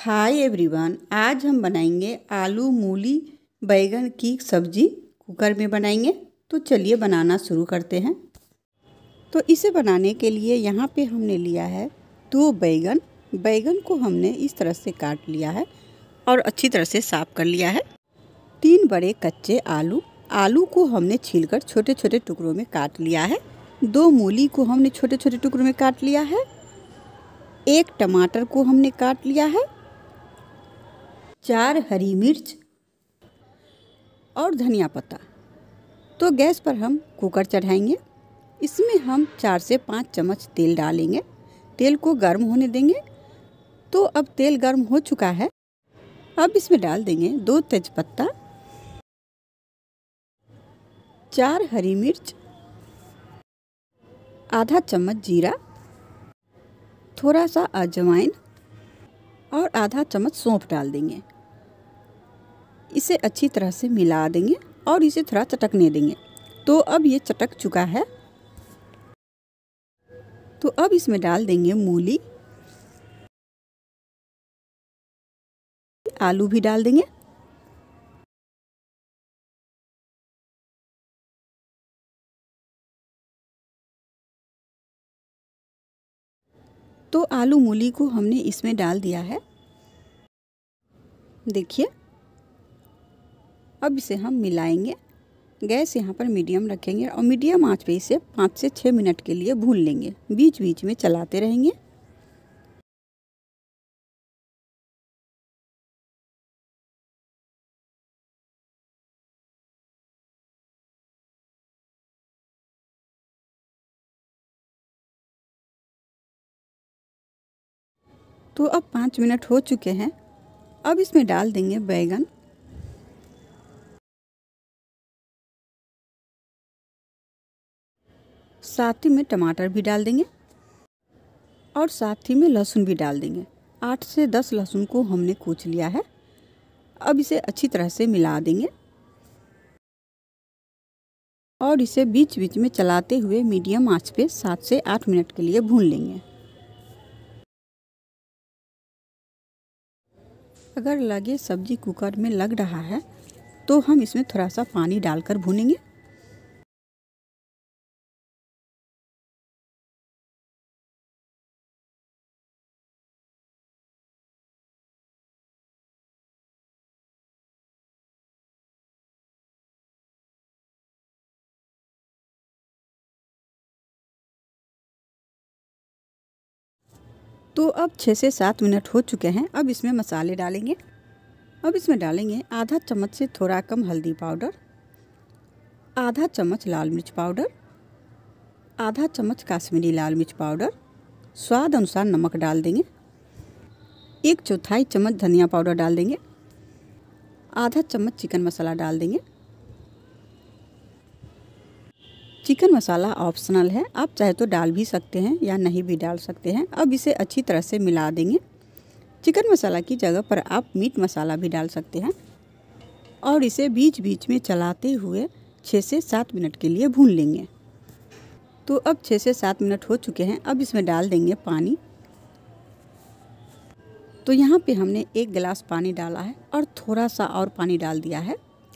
hi everyone आज हम बनाएंगे आलू मूली बैंगन की सब्जी कुकर में बनाएंगे तो चलिए बनाना शुरू करते हैं तो इसे बनाने के लिए यहाँ पे हमने लिया है दो बैंगन बैगन को हमने इस तरह से काट लिया है और अच्छी तरह से साफ़ कर लिया है तीन बड़े कच्चे आलू आलू को हमने छीलकर छोटे छोटे टुकड़ों में काट लिया है दो मूली को हमने छोटे छोटे टुकड़ों में काट लिया है एक टमाटर को हमने काट लिया है चार हरी मिर्च और धनिया पत्ता तो गैस पर हम कुकर चढ़ाएंगे इसमें हम चार से पाँच चम्मच तेल डालेंगे तेल को गर्म होने देंगे तो अब तेल गर्म हो चुका है अब इसमें डाल देंगे दो तेजपत्ता चार हरी मिर्च आधा चम्मच जीरा थोड़ा सा अजवाइन और आधा चम्मच सौंफ डाल देंगे इसे अच्छी तरह से मिला देंगे और इसे थोड़ा चटकने देंगे तो अब ये चटक चुका है तो अब इसमें डाल देंगे मूली आलू भी डाल देंगे तो आलू मूली को हमने इसमें डाल दिया है देखिए अब इसे हम मिलाएंगे गैस यहाँ पर मीडियम रखेंगे और मीडियम आंच पे इसे पाँच से छः मिनट के लिए भून लेंगे बीच बीच में चलाते रहेंगे तो अब पाँच मिनट हो चुके हैं अब इसमें डाल देंगे बैगन साथ ही में टमाटर भी डाल देंगे और साथ ही में लहसुन भी डाल देंगे आठ से दस लहसुन को हमने कूच लिया है अब इसे अच्छी तरह से मिला देंगे और इसे बीच बीच में चलाते हुए मीडियम आंच पे सात से आठ मिनट के लिए भून लेंगे अगर लगे सब्जी कुकर में लग रहा है तो हम इसमें थोड़ा सा पानी डालकर भूनेंगे तो अब छः से सात मिनट हो चुके हैं अब इसमें मसाले डालेंगे अब इसमें डालेंगे आधा चम्मच से थोड़ा कम हल्दी पाउडर आधा चम्मच लाल मिर्च पाउडर आधा चम्मच काश्मीरी लाल मिर्च पाउडर स्वाद अनुसार नमक डाल देंगे एक चौथाई चम्मच धनिया पाउडर डाल देंगे आधा चम्मच चिकन मसाला डाल देंगे चिकन मसाला ऑप्शनल है आप चाहे तो डाल भी सकते हैं या नहीं भी डाल सकते हैं अब इसे अच्छी तरह से मिला देंगे चिकन मसाला की जगह पर आप मीट मसाला भी डाल सकते हैं और इसे बीच बीच में चलाते हुए छः से सात मिनट के लिए भून लेंगे तो अब छः से सात मिनट हो चुके हैं अब इसमें डाल देंगे पानी तो यहाँ पे हमने एक गिलास पानी डाला है और थोड़ा सा और पानी डाल दिया है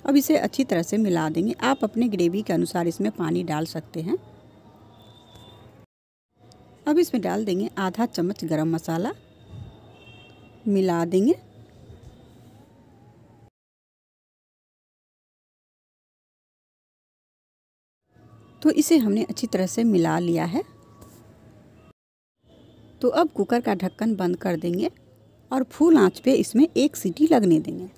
अब इसे अच्छी तरह से मिला देंगे आप अपने ग्रेवी के अनुसार इसमें पानी डाल सकते हैं अब इसमें डाल देंगे आधा चम्मच गरम मसाला मिला देंगे तो इसे हमने अच्छी तरह से मिला लिया है तो अब कुकर का ढक्कन बंद कर देंगे और फूल आंच पे इसमें एक सीटी लगने देंगे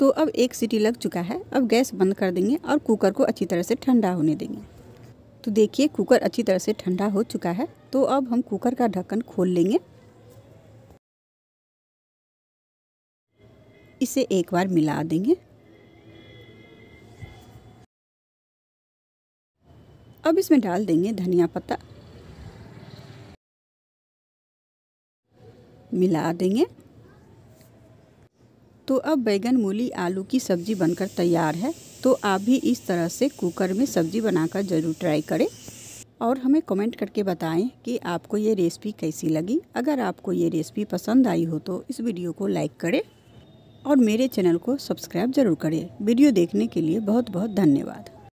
तो अब एक सीटी लग चुका है अब गैस बंद कर देंगे और कुकर को अच्छी तरह से ठंडा होने देंगे तो देखिए कुकर अच्छी तरह से ठंडा हो चुका है तो अब हम कुकर का ढक्कन खोल लेंगे इसे एक बार मिला देंगे अब इसमें डाल देंगे धनिया पत्ता मिला देंगे तो अब बैगन मूली आलू की सब्ज़ी बनकर तैयार है तो आप भी इस तरह से कुकर में सब्ज़ी बनाकर ज़रूर ट्राई करें और हमें कमेंट करके बताएं कि आपको ये रेसिपी कैसी लगी अगर आपको ये रेसिपी पसंद आई हो तो इस वीडियो को लाइक करें और मेरे चैनल को सब्सक्राइब ज़रूर करें वीडियो देखने के लिए बहुत बहुत धन्यवाद